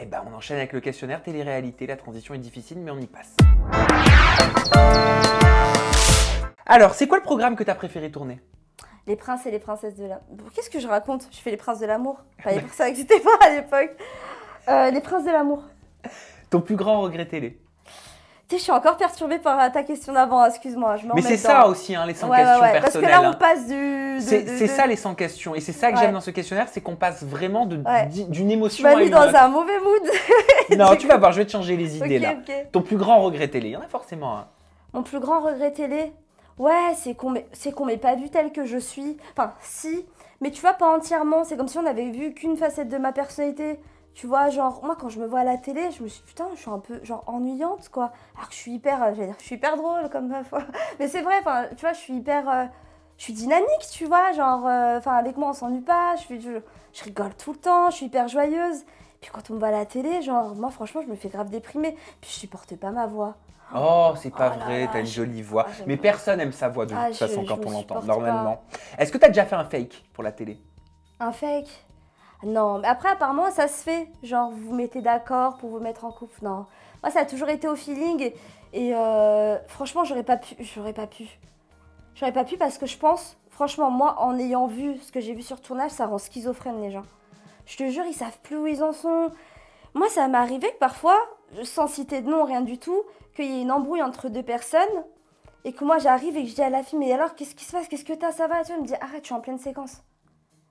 Eh ben, on enchaîne avec le questionnaire télé-réalité. La transition est difficile, mais on y passe. Alors, c'est quoi le programme que tu as préféré tourner Les princes et les princesses de l'amour. Qu'est-ce que je raconte Je fais les princes de l'amour. Enfin, les pour ça j'étais pas à l'époque. Euh, les princes de l'amour. Ton plus grand regret télé je suis encore perturbée par ta question d'avant, excuse-moi. Je Mais c'est ça aussi, hein, les 100 questions personnelles. Parce que là, on hein. passe du. C'est ça les 100 questions. Et c'est ça que j'aime dans ce questionnaire, c'est qu'on passe vraiment d'une émotion à une. Tu m'as mis dans un mauvais mood. non, tu vas voir, je vais te changer les idées là. Ton plus grand regret télé, il y en a forcément un. Hein. Mon plus grand regret télé Ouais, c'est qu'on ne m'ait pas vu tel que je suis. Enfin, si, mais tu vois, pas entièrement. C'est comme si on n'avait vu qu'une facette de ma personnalité. Tu vois, genre, moi quand je me vois à la télé, je me suis putain, je suis un peu genre ennuyante quoi. Alors que je suis hyper, euh, j'allais dire, je suis hyper drôle comme meuf. Mais c'est vrai, enfin, tu vois, je suis hyper. Euh, je suis dynamique, tu vois, genre, euh, enfin, avec moi on s'ennuie pas, je, suis, je, rigole tout le temps, je suis hyper joyeuse. Puis quand on me voit à la télé, genre, moi franchement, je me fais grave déprimer. Puis je supporte pas ma voix. Oh, c'est pas oh vrai, t'as une jolie voix. mais personne aime sa voix de ah, toute façon quand on l'entend, normalement. Est-ce que t'as déjà fait un fake pour la télé Un fake non, mais après, apparemment, ça se fait. Genre, vous vous mettez d'accord pour vous mettre en couple. Non. Moi, ça a toujours été au feeling. Et, euh, franchement, j'aurais pas pu. J'aurais pas pu. J'aurais pas pu parce que je pense, franchement, moi, en ayant vu ce que j'ai vu sur tournage, ça rend schizophrène les gens. Je te jure, ils savent plus où ils en sont. Moi, ça m'est arrivé que parfois, sans citer de nom, rien du tout, qu'il y ait une embrouille entre deux personnes et que moi, j'arrive et que je dis à la fille, mais alors, qu'est-ce qui se passe Qu'est-ce que t'as Ça va Elle me dit arrête, je suis en pleine séquence.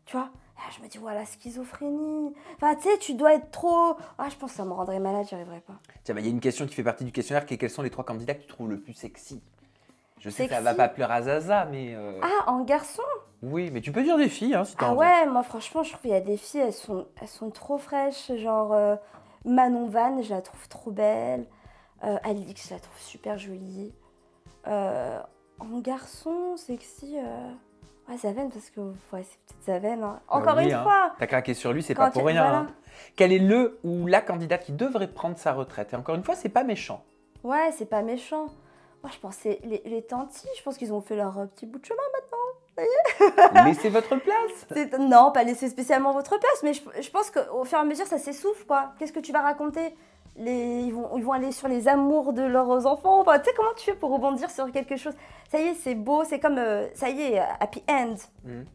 Tu vois ah, je me dis, voilà, schizophrénie. Enfin, tu sais, tu dois être trop. Ah, je pense que ça me rendrait malade, j'y arriverais pas. Tiens, bah, il y a une question qui fait partie du questionnaire qui est quels sont les trois candidats que tu trouves le plus sexy Je sais que ça va pas pleurer à Zaza, mais. Euh, ah, en garçon Oui, mais tu peux dire des filles, hein, si Ah ouais, moi, franchement, je trouve qu'il y a des filles, elles sont, elles sont trop fraîches. Genre, euh, Manon Van, je la trouve trop belle. Euh, Alix, je la trouve super jolie. en garçon, sexy. Ouais, ah, Zaven, parce que c'est peut-être hein. bah Encore une hein. fois T'as craqué sur lui, c'est pas pour rien. Hein. Quel est le ou la candidate qui devrait prendre sa retraite Et encore une fois, c'est pas méchant. Ouais, c'est pas méchant. Moi, je pensais les, les tantis, je pense qu'ils ont fait leur euh, petit bout de chemin maintenant. laissez votre place Non, pas laisser spécialement votre place, mais je, je pense qu'au fur et à mesure, ça s'essouffle, quoi. Qu'est-ce que tu vas raconter ils, vont, ils vont aller sur les amours de leurs enfants. Enfin, tu sais, comment tu fais pour rebondir sur quelque chose Ça y est, c'est beau, c'est comme, euh, ça y est, euh, happy end. Mhm.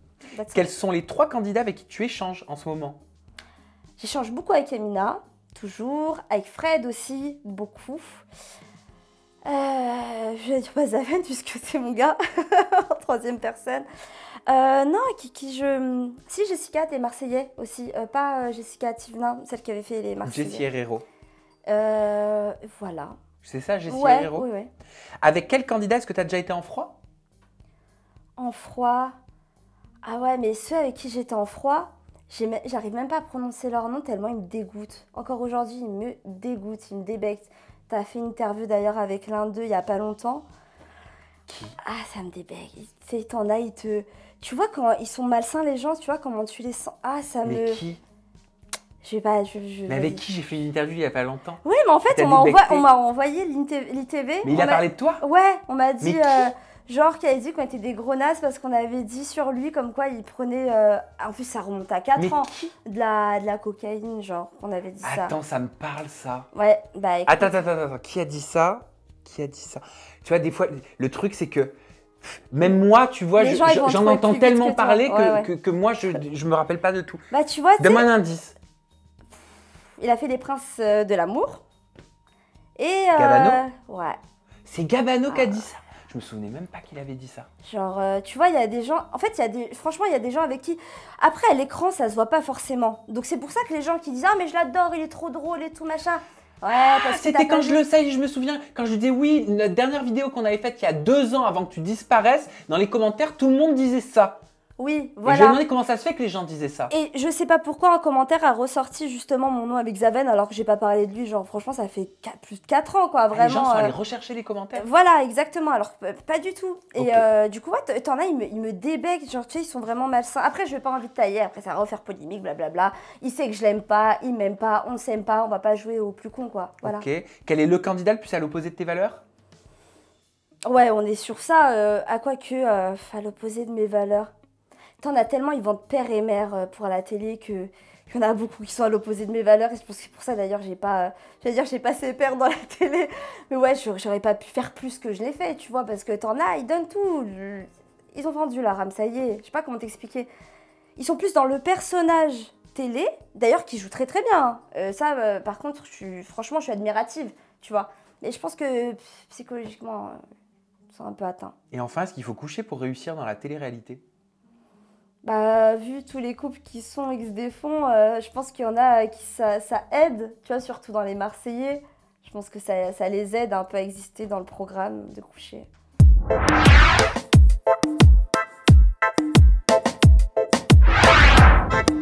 Quels sont les trois candidats avec qui tu échanges en ce moment J'échange beaucoup avec Amina, toujours, avec Fred aussi, beaucoup. Euh, je vais dire Zaven puisque c'est mon gars, en troisième personne. Euh, non, qui, qui, je. Si, Jessica, t'es Marseillais aussi. pas Jessica Tivenin, celle qui avait fait les Marseillais. Jessie Herrero. Euh, voilà. C'est ça, Jessie ouais, ouais, Avec quel candidat est-ce que tu as déjà été en froid En froid Ah ouais, mais ceux avec qui j'étais en froid, j'arrive même pas à prononcer leur nom tellement ils me dégoûtent. Encore aujourd'hui, ils me dégoûtent, ils me débectent. Tu as fait une interview d'ailleurs avec l'un d'eux il y a pas longtemps. Ah, ça me débecte. C'est t'en Tu vois quand ils sont malsains les gens, tu vois comment tu les sens. Ah, ça mais me... Qui je pas, Mais avec qui j'ai fait une interview il y a pas longtemps Oui, mais en fait, on m'a envoyé l'ITV. Mais il a, parlé de toi Ouais, on m'a dit. Euh, genre, qui avait dit qu'on était des gros parce qu'on avait dit sur lui comme quoi il prenait. Euh, en plus, ça remonte à 4 ans. De la, de la cocaïne, genre, on avait dit ça. Attends, ça me parle ça. Ouais, bah Attends, attends, attends, qui a dit ça Qui a dit ça Tu vois, des fois, le truc, c'est que. Même moi, tu vois, j'en entends tellement parler que, Que, que, moi, je, je me rappelle pas de tout. Bah, tu vois, donne-moi un indice il a fait Les Princes euh, de l'amour. Et. Euh, Gabano Ouais. C'est Gabano qui a ah. dit ça. Je me souvenais même pas qu'il avait dit ça. Genre, euh, tu vois, il y a des gens. En fait, il y a des. Franchement, il y a des gens avec qui. Après, à l'écran, ça se voit pas forcément. Donc, c'est pour ça que les gens qui disent Ah, mais je l'adore, il est trop drôle et tout, machin. Ouais, ah, parce ah, C'était quand je le sais, je me souviens, quand je dis oui, la dernière vidéo qu'on avait faite il y a deux ans avant que tu disparaisses, dans les commentaires, tout le monde disait ça. Oui, voilà. Et je me demandais comment ça se fait que les gens disaient ça. Et je sais pas pourquoi un commentaire a ressorti justement mon nom avec Zaven alors que j'ai pas parlé de lui. Genre, franchement, ça fait plus de 4 ans, quoi. Vraiment. Les gens sont allés euh, rechercher les commentaires. Voilà, exactement. Alors, pas du tout. Et euh, du coup, ouais, t'en as, ils me, ils me Genre, tu sais, ils sont vraiment malsains. Après, je vais pas envie de tailler. Après, ça va refaire polémique, blablabla. Il sait que je l'aime pas, il m'aime pas, on s'aime pas, on va pas jouer au plus con, quoi. Voilà. Ok. Quel est le candidat le plus à l'opposé de tes valeurs Ouais, on est sur ça. Euh, à quoi que, à l'opposé de mes valeurs. T'en as tellement, ils vendent père et mère euh, pour la télé que y en a beaucoup qui sont à l'opposé de mes valeurs. Et je c'est pour, pour ça d'ailleurs, j'ai pas, à euh, dire, j'ai pas ces pères dans la télé. Mais ouais, j'aurais pas pu faire plus que je l'ai fait, tu vois, parce que t'en as, ils donnent tout. Ils ont vendu la rame, ça y est. Je sais pas comment t'expliquer. Ils sont plus dans le personnage télé, d'ailleurs, qui joue très très bien. Hein. Euh, ça, par contre, je suis, franchement, je suis admirative, tu vois. Mais je pense que psychologiquement, ils sont un peu atteints. Et enfin, est-ce qu'il faut coucher pour réussir dans la télé-réalité bah, vu tous les couples qui sont qui se défont, euh, je pense qu'il y en a qui ça, aide, tu vois, surtout dans les Marseillais. Je pense que ça, ça les aide un peu à exister dans le programme de coucher.